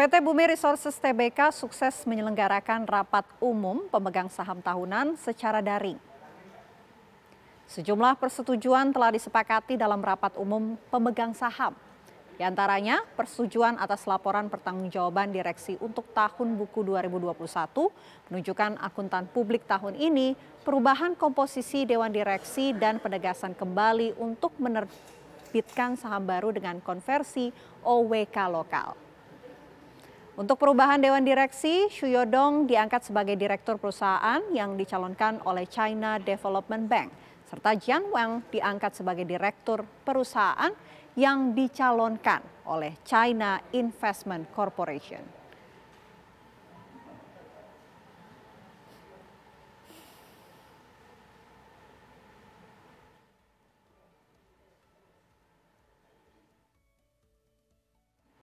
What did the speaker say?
PT Bumi Resources TBK sukses menyelenggarakan rapat umum pemegang saham tahunan secara daring. Sejumlah persetujuan telah disepakati dalam rapat umum pemegang saham. Di antaranya persetujuan atas laporan pertanggungjawaban direksi untuk tahun buku 2021, penunjukan akuntan publik tahun ini, perubahan komposisi dewan direksi dan penegasan kembali untuk menerbitkan saham baru dengan konversi OWK lokal. Untuk perubahan Dewan Direksi, Shuyodong diangkat sebagai Direktur Perusahaan yang dicalonkan oleh China Development Bank, serta Jiang Wang diangkat sebagai Direktur Perusahaan yang dicalonkan oleh China Investment Corporation.